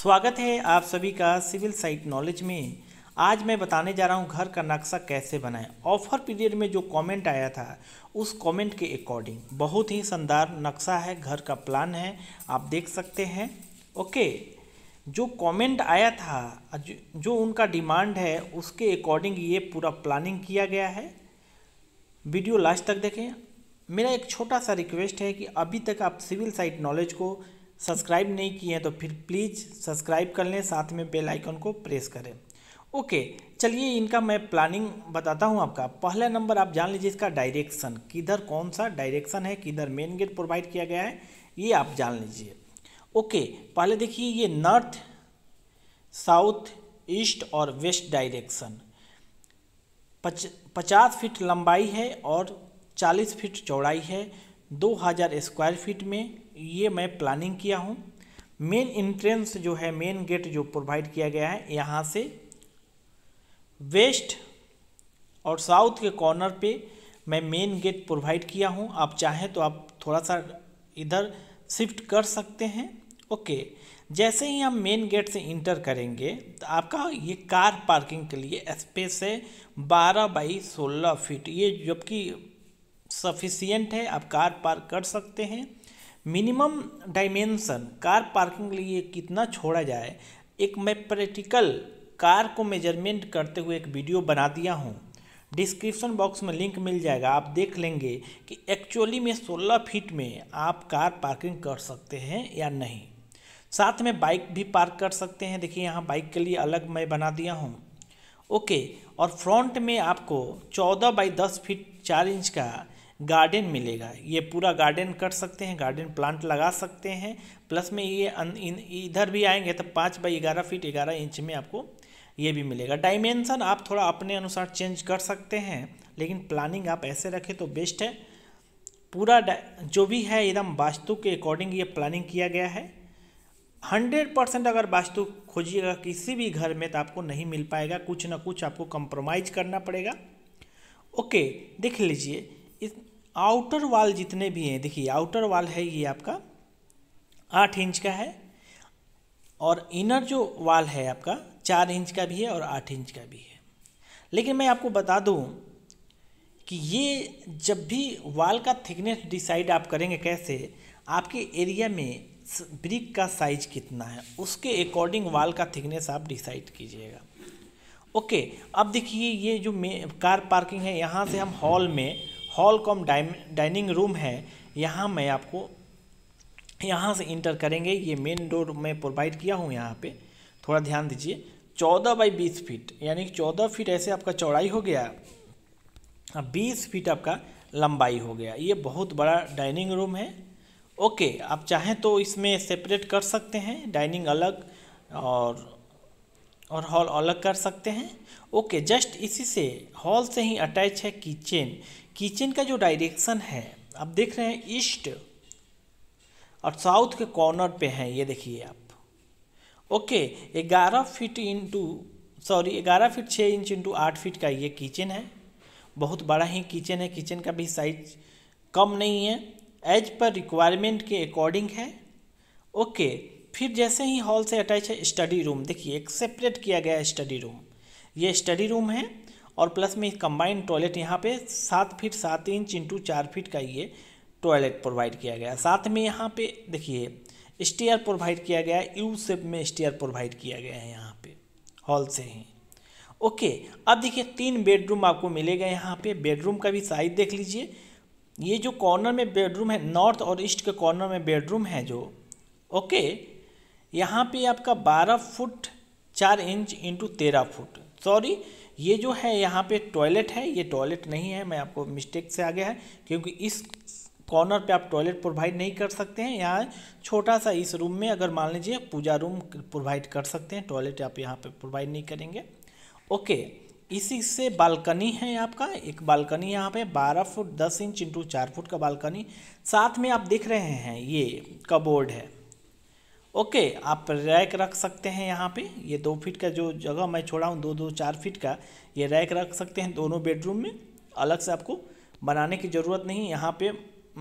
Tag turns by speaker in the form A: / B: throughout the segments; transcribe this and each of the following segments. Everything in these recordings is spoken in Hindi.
A: स्वागत है आप सभी का सिविल साइट नॉलेज में आज मैं बताने जा रहा हूं घर का नक्शा कैसे बनाएं ऑफर पीरियड में जो कमेंट आया था उस कमेंट के अकॉर्डिंग बहुत ही शानदार नक्शा है घर का प्लान है आप देख सकते हैं ओके जो कमेंट आया था जो उनका डिमांड है उसके अकॉर्डिंग ये पूरा प्लानिंग किया गया है वीडियो लास्ट तक देखें मेरा एक छोटा सा रिक्वेस्ट है कि अभी तक आप सिविल साइट नॉलेज को सब्सक्राइब नहीं किए हैं तो फिर प्लीज़ सब्सक्राइब कर लें साथ में बेल आइकन को प्रेस करें ओके चलिए इनका मैं प्लानिंग बताता हूँ आपका पहला नंबर आप जान लीजिए इसका डायरेक्शन किधर कौन सा डायरेक्शन है किधर मेन गेट प्रोवाइड किया गया है ये आप जान लीजिए ओके पहले देखिए ये नॉर्थ साउथ ईस्ट और वेस्ट डायरेक्शन पच पचास फीट लंबाई है और चालीस फीट चौड़ाई है 2000 स्क्वायर फीट में ये मैं प्लानिंग किया हूँ मेन इंट्रेंस जो है मेन गेट जो प्रोवाइड किया गया है यहाँ से वेस्ट और साउथ के कॉर्नर पे मैं मेन गेट प्रोवाइड किया हूँ आप चाहें तो आप थोड़ा सा इधर शिफ्ट कर सकते हैं ओके जैसे ही हम मेन गेट से इंटर करेंगे तो आपका ये कार पार्किंग के लिए स्पेस है बारह बाई सोलह फीट ये जबकि सफिशियंट है आप कार पार्क कर सकते हैं मिनिमम डायमेंशन कार पार्किंग के लिए कितना छोड़ा जाए एक मैं प्रैक्टिकल कार को मेजरमेंट करते हुए एक वीडियो बना दिया हूँ डिस्क्रिप्शन बॉक्स में लिंक मिल जाएगा आप देख लेंगे कि एक्चुअली में 16 फीट में आप कार पार्किंग कर सकते हैं या नहीं साथ में बाइक भी पार्क कर सकते हैं देखिए यहाँ बाइक के लिए अलग मैं बना दिया हूँ ओके और फ्रंट में आपको 14 बाई 10 फीट 4 इंच का गार्डन मिलेगा ये पूरा गार्डन कर सकते हैं गार्डन प्लांट लगा सकते हैं प्लस में ये इधर भी आएंगे तो पाँच बाई ग्यारह फीट ग्यारह इंच में आपको ये भी मिलेगा डायमेंसन आप थोड़ा अपने अनुसार चेंज कर सकते हैं लेकिन प्लानिंग आप ऐसे रखें तो बेस्ट है पूरा जो भी है एकदम वास्तु के अकॉर्डिंग ये प्लानिंग किया गया है हंड्रेड परसेंट अगर वास्तु खोजिएगा किसी भी घर में तो आपको नहीं मिल पाएगा कुछ ना कुछ आपको कंप्रोमाइज़ करना पड़ेगा ओके देख लीजिए इस आउटर वाल जितने भी हैं देखिए आउटर वाल है ये आपका आठ इंच का है और इनर जो वाल है आपका चार इंच का भी है और आठ इंच का भी है लेकिन मैं आपको बता दूं कि ये जब भी वाल का थिकनेस डिसाइड आप करेंगे कैसे आपके एरिया में ब्रिक का साइज कितना है उसके अकॉर्डिंग वाल का थिकनेस आप डिसाइड कीजिएगा ओके अब देखिए ये जो मे कार पार्किंग है यहाँ से हम हॉल में हॉल कॉम डाइनिंग रूम है यहाँ मैं आपको यहाँ से इंटर करेंगे ये मेन डोर मैं प्रोवाइड किया हूँ यहाँ पे थोड़ा ध्यान दीजिए चौदह बाई बीस फीट यानी कि चौदह फीट ऐसे आपका चौड़ाई हो गया अब बीस फीट आपका लंबाई हो गया ये बहुत बड़ा डाइनिंग रूम है ओके आप चाहें तो इसमें सेपरेट कर सकते हैं डाइनिंग अलग और और हॉल अलग कर सकते हैं ओके जस्ट इसी से हॉल से ही अटैच है किचन किचन का जो डायरेक्शन है आप देख रहे हैं ईस्ट और साउथ के कॉर्नर पे हैं ये देखिए आप ओके ग्यारह फीट इंटू सॉरी ग्यारह फीट छः इंच इंटू आठ फीट का ये किचन है बहुत बड़ा ही किचन है किचन का भी साइज कम नहीं है एज पर रिक्वायरमेंट के अकॉर्डिंग है ओके फिर जैसे ही हॉल से अटैच है स्टडी रूम देखिए एक सेपरेट किया गया है स्टडी रूम ये स्टडी रूम है और प्लस में कंबाइंड टॉयलेट यहाँ पे सात फीट सात इंच इंटू चार फीट का ये टॉयलेट प्रोवाइड किया गया साथ में यहाँ पे देखिए स्टेयर प्रोवाइड किया गया यू सेप में स्टेयर प्रोवाइड किया गया है यहाँ पे हॉल से ही ओके अब देखिए तीन बेडरूम आपको मिलेगा यहाँ पे बेडरूम का भी साइज देख लीजिए ये जो कॉर्नर में बेडरूम है नॉर्थ और ईस्ट के कॉर्नर में बेडरूम है जो ओके यहाँ पे आपका बारह फुट चार इंच इंटू तेरह फुट सॉरी ये जो है यहाँ पे टॉयलेट है ये टॉयलेट नहीं है मैं आपको मिस्टेक से आ गया है क्योंकि इस कॉर्नर पे आप टॉयलेट प्रोवाइड नहीं कर सकते हैं यहाँ छोटा सा इस रूम में अगर मान लीजिए पूजा रूम प्रोवाइड कर सकते हैं टॉयलेट आप यहाँ पे प्रोवाइड नहीं करेंगे ओके इसी से बालकनी है आपका एक बालकनी यहाँ पे 12 फुट 10 इंच इंटू चार फुट का बालकनी साथ में आप देख रहे हैं ये कबोर्ड है ओके आप रैक रख सकते हैं यहाँ पे ये दो फीट का जो जगह मैं छोड़ा हूँ दो दो चार फीट का ये रैक रख सकते हैं दोनों बेडरूम में अलग से आपको बनाने की ज़रूरत नहीं यहाँ पे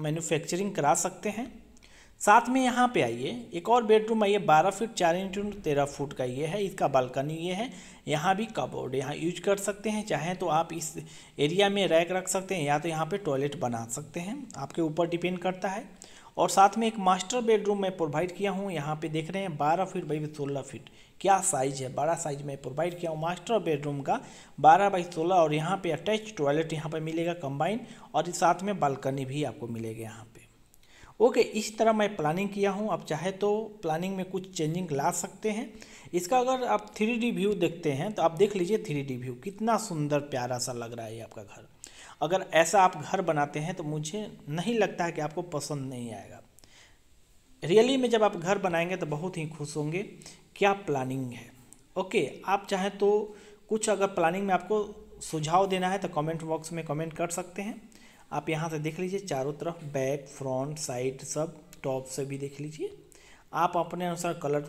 A: मैन्युफैक्चरिंग करा सकते हैं साथ में यहाँ पे आइए एक और बेडरूम आइए बारह फीट चार इंच तेरह फुट का ये है इसका बालकनी ये है यहाँ भी कबोर्ड यहाँ यूज कर सकते हैं चाहे तो आप इस एरिया में रैक रख सकते हैं या तो यहाँ पे टॉयलेट बना सकते हैं आपके ऊपर डिपेंड करता है और साथ में एक मास्टर बेडरूम मैं प्रोवाइड किया हूँ यहाँ पे देख रहे हैं बारह फीट बाई सोलह फीट क्या साइज़ है बड़ा साइज में प्रोवाइड किया हूँ मास्टर बेडरूम का बारह बाई सोलह और यहाँ पे अटैच टॉयलेट यहाँ पे मिलेगा कंबाइन और साथ में बालकनी भी आपको मिलेगा यहाँ पे ओके इस तरह मैं प्लानिंग किया हूँ आप चाहे तो प्लानिंग में कुछ चेंजिंग ला सकते हैं इसका अगर आप थ्री व्यू देखते हैं तो आप देख लीजिए थ्री व्यू कितना सुंदर प्यारा सा लग रहा है आपका घर अगर ऐसा आप घर बनाते हैं तो मुझे नहीं लगता है कि आपको पसंद नहीं आएगा रियली में जब आप घर बनाएंगे तो बहुत ही खुश होंगे क्या प्लानिंग है ओके आप चाहें तो कुछ अगर प्लानिंग में आपको सुझाव देना है तो कमेंट बॉक्स में कमेंट कर सकते हैं आप यहाँ से देख लीजिए चारों तरफ बैक फ्रंट साइड सब टॉप से भी देख लीजिए आप अपने अनुसार कलर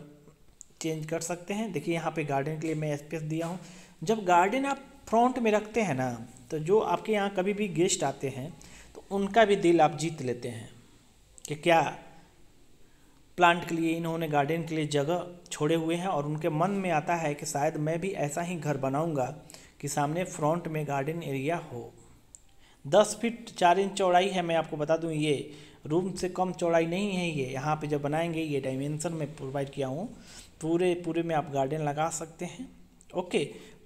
A: चेंज कर सकते हैं देखिए यहाँ पे गार्डन के लिए मैं स्पेस दिया हूँ जब गार्डन आप फ्रंट में रखते हैं ना तो जो आपके यहाँ कभी भी गेस्ट आते हैं तो उनका भी दिल आप जीत लेते हैं कि क्या प्लांट के लिए इन्होंने गार्डन के लिए जगह छोड़े हुए हैं और उनके मन में आता है कि शायद मैं भी ऐसा ही घर बनाऊंगा कि सामने फ्रंट में गार्डन एरिया हो दस फीट चार इंच चौड़ाई है मैं आपको बता दूं ये रूम से कम चौड़ाई नहीं है ये यहाँ पे जब बनाएंगे ये डायमेंसन में प्रोवाइड किया हूँ पूरे पूरे में आप गार्डन लगा सकते हैं ओके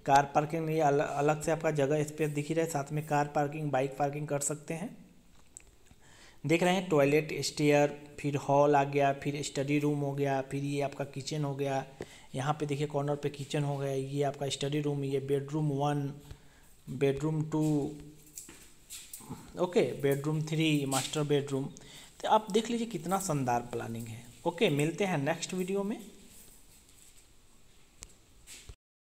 A: कार पार्किंग लिए अल, अलग से आपका जगह स्पेस दिख ही रहा है साथ में कार पार्किंग बाइक पार्किंग कर सकते हैं देख रहे हैं टॉयलेट स्टेयर फिर हॉल आ गया फिर स्टडी रूम हो गया फिर ये आपका किचन हो गया यहाँ पे देखिए कॉर्नर पे किचन हो गया ये आपका स्टडी रूम ये bedroom one bedroom two okay bedroom three master bedroom तो आप देख लीजिए कितना शानदार प्लानिंग है ओके मिलते हैं नेक्स्ट वीडियो में